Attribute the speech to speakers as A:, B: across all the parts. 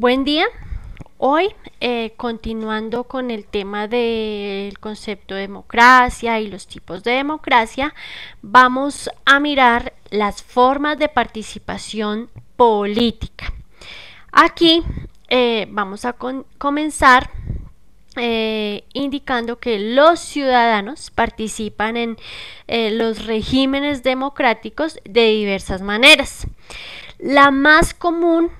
A: Buen día. Hoy, eh, continuando con el tema del concepto de democracia y los tipos de democracia, vamos a mirar las formas de participación política. Aquí eh, vamos a comenzar eh, indicando que los ciudadanos participan en los regímenes democráticos de diversas maneras. La más común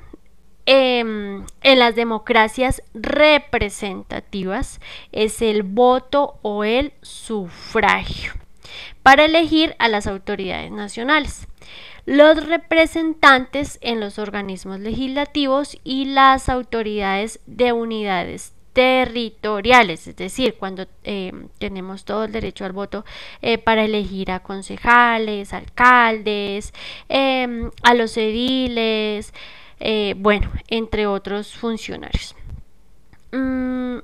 A: Em, en las democracias representativas es el voto o el sufragio para elegir a las autoridades nacionales, los representantes en los organismos legislativos y las autoridades de unidades territoriales, es decir, cuando em, tenemos todo el derecho al voto eh, para elegir a concejales, alcaldes, em, a los ediles, eh, bueno, entre otros funcionarios. Mm,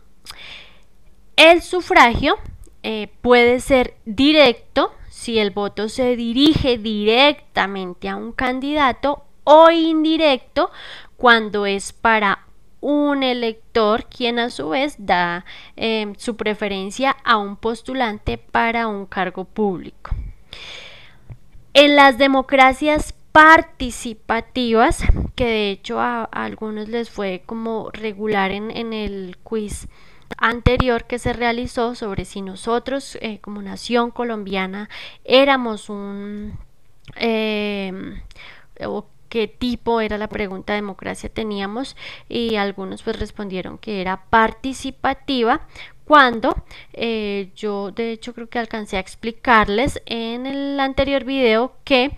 A: el sufragio eh, puede ser directo si el voto se dirige directamente a un candidato o indirecto cuando es para un elector quien a su vez da em, su preferencia a un postulante para un cargo público. En las democracias participativas, que de hecho a, algunos les fue como regular en, el quiz anterior que se realizó sobre si nosotros eh, como nación colombiana éramos un... Em, qué tipo era la pregunta de democracia teníamos y algunos pues respondieron que era participativa cuando eh, yo de hecho creo que alcancé a explicarles en el anterior video que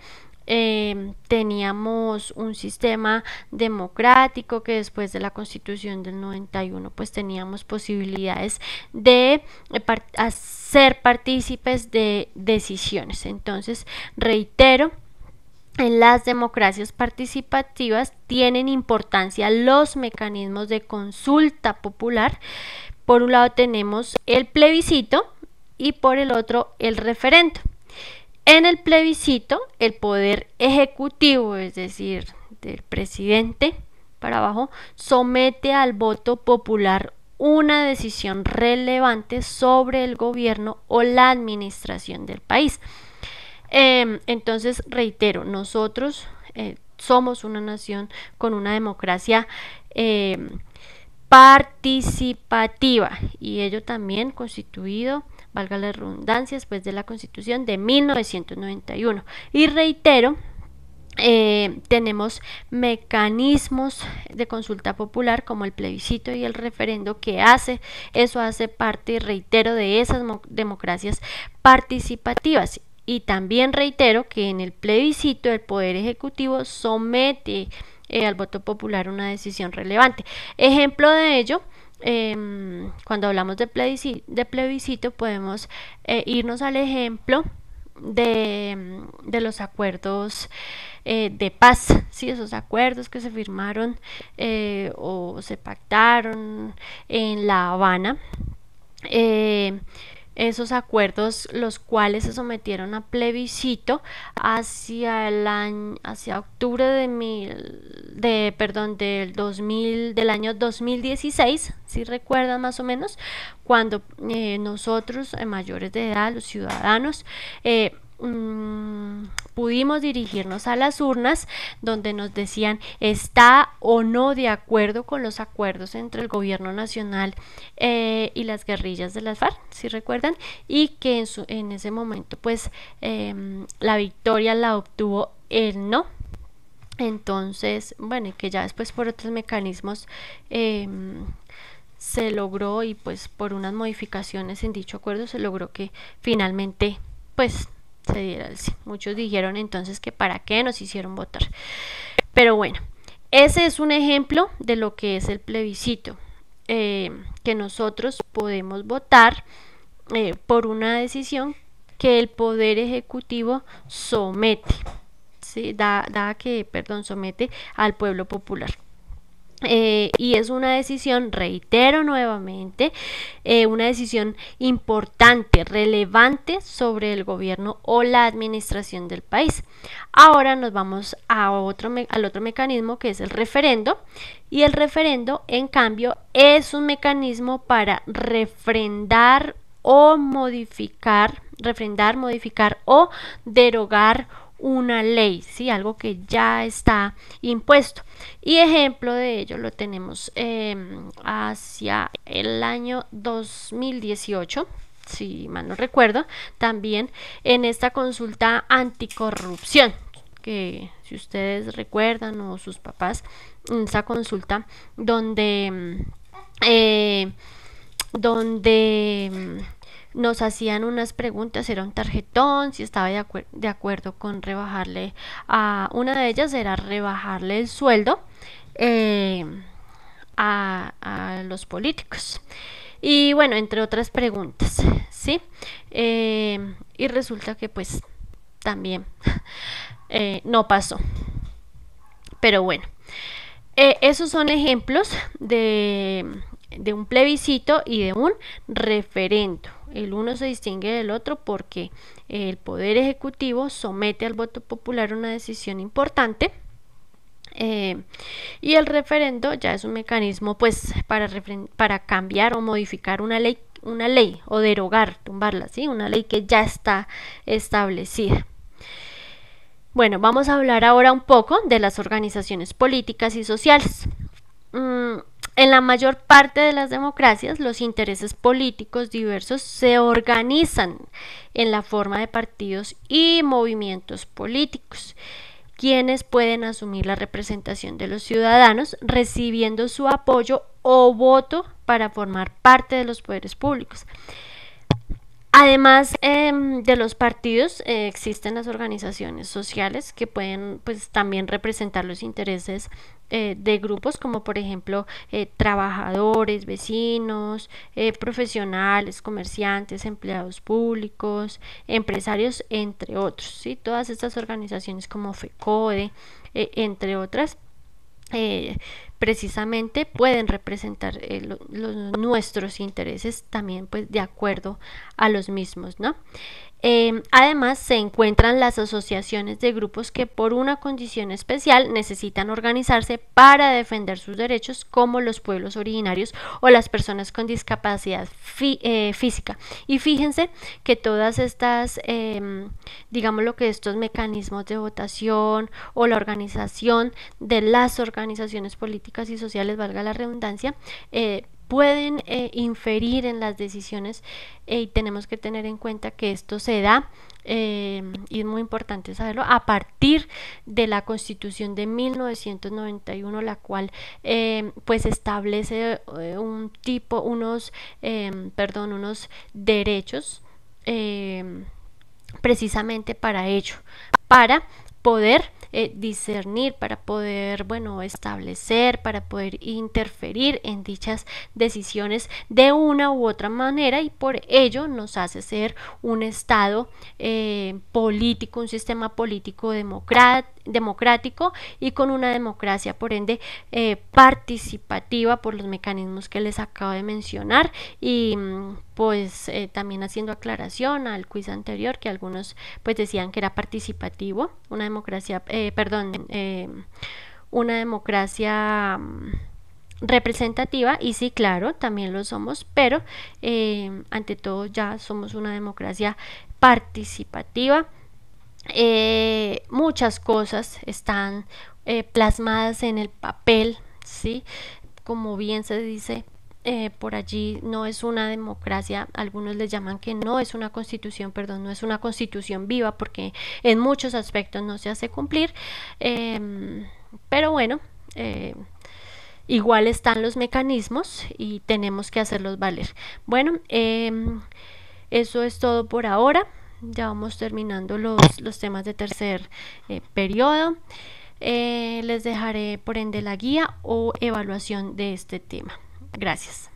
A: Em, teníamos un sistema democrático que después de la constitución del 91 pues teníamos posibilidades de ser eh, partícipes de decisiones. Entonces, reitero, en las democracias participativas tienen importancia los mecanismos de consulta popular. Por un lado tenemos el plebiscito y por el otro el referendo. En el plebiscito, el poder ejecutivo, es decir, del presidente para abajo, somete al voto popular una decisión relevante sobre el gobierno o la administración del país. Em, entonces, reitero, nosotros eh, somos una nación con una democracia em, participativa y ello también constituido valga la redundancia, después de la Constitución de 1991. Y reitero, eh, tenemos mecanismos de consulta popular como el plebiscito y el referendo que hace, eso hace parte, reitero, de esas democracias participativas. Y también reitero que en el plebiscito el Poder Ejecutivo somete eh, al voto popular una decisión relevante. Ejemplo de ello Em, cuando hablamos de plebiscito, de plebiscito podemos eh, irnos al ejemplo de, em, los acuerdos eh, de paz, ¿sí? esos acuerdos que se firmaron eh, o se pactaron en La Habana. Eh, esos acuerdos los cuales se sometieron a plebiscito hacia el hacia octubre de de perdón del 2000 del año 2016 si recuerdan más o menos cuando eh, nosotros eh, mayores de edad los ciudadanos eh, mm, pudimos dirigirnos a las urnas donde nos decían está o no de acuerdo con los acuerdos entre el gobierno nacional eh, y las guerrillas de las FARC, si recuerdan, y que en, en ese momento pues em, la victoria la obtuvo el no. Entonces, bueno, y que ya después por otros mecanismos em, se logró y pues por unas modificaciones en dicho acuerdo se logró que finalmente pues Muchos dijeron entonces que para qué nos hicieron votar. Pero bueno, ese es un ejemplo de lo que es el plebiscito, eh, que nosotros podemos votar eh, por una decisión que el poder ejecutivo somete, ¿sí? da, da que, perdón, somete al pueblo popular. Eh, y es una decisión, reitero nuevamente, eh, una decisión importante, relevante sobre el gobierno o la administración del país. Ahora nos vamos a otro al otro mecanismo que es el referendo. Y el referendo, en cambio, es un mecanismo para refrendar o modificar, refrendar, modificar o derogar una ley, ¿sí? algo que ya está impuesto. Y ejemplo de ello lo tenemos em, hacia el año 2018 si mal no recuerdo, también en esta consulta anticorrupción, que si ustedes recuerdan o sus papás, esa consulta donde, em, eh, donde em, nos hacían unas preguntas, era un tarjetón, si estaba de, acuerdo con rebajarle a una de ellas era rebajarle el sueldo eh, a, los políticos. Y bueno, entre otras preguntas, ¿sí? Eh, y resulta que pues también eh, no pasó. Pero bueno, esos son ejemplos de de un plebiscito y de un referendo. El uno se distingue del otro porque el Poder Ejecutivo somete al voto popular una decisión importante eh, y el referendo ya es un mecanismo pues para, para cambiar o modificar una ley, una ley o derogar, tumbarla, ¿sí? una ley que ya está establecida. Bueno, vamos a hablar ahora un poco de las organizaciones políticas y sociales. Mm, en la mayor parte de las democracias, los intereses políticos diversos se organizan en la forma de partidos y movimientos políticos, quienes pueden asumir la representación de los ciudadanos recibiendo su apoyo o voto para formar parte de los poderes públicos. Además em, de los partidos, eh, existen las organizaciones sociales que pueden pues, también representar los intereses eh, de grupos como por ejemplo eh, trabajadores, vecinos, profesionales, comerciantes, empleados públicos, empresarios, entre otros. Todas estas organizaciones como FECODE, entre otras, precisamente pueden representar eh, los, nuestros intereses también pues de acuerdo a los mismos, ¿no? Em, además, se encuentran las asociaciones de grupos que por una condición especial necesitan organizarse para defender sus derechos como los pueblos originarios o las personas con discapacidad eh, física. Y fíjense que todas estas, em, digamos lo que estos mecanismos de votación o la organización de las organizaciones políticas y sociales, valga la redundancia, eh, pueden eh, inferir en las decisiones eh, y tenemos que tener en cuenta que esto se da y es muy importante saberlo a partir de la constitución de 1991 la cual pues establece un tipo unos perdón unos derechos precisamente para ello para poder eh, discernir, para poder, bueno, establecer, para poder interferir en dichas decisiones de una u otra manera y por ello nos hace ser un Estado eh, político, un sistema político democrático y con una democracia, por ende, eh, participativa por los mecanismos que les acabo de mencionar y mm, pues eh, también haciendo aclaración al quiz anterior que algunos pues decían que era participativo, una democracia, eh, perdón, eh, una democracia mm, representativa y sí, claro, también lo somos, pero ante todo ya somos una democracia participativa. muchas cosas están plasmadas en el papel, ¿sí? Como bien se dice, eh, por allí no es una democracia, algunos le llaman que no es una constitución, perdón, no es una constitución viva porque en muchos aspectos no se hace cumplir, em, pero bueno, eh, igual están los mecanismos y tenemos que hacerlos valer. Bueno, em, eso es todo por ahora, ya vamos terminando los, temas de tercer eh, periodo. les dejaré por ende la guía o evaluación de este tema. Gracias.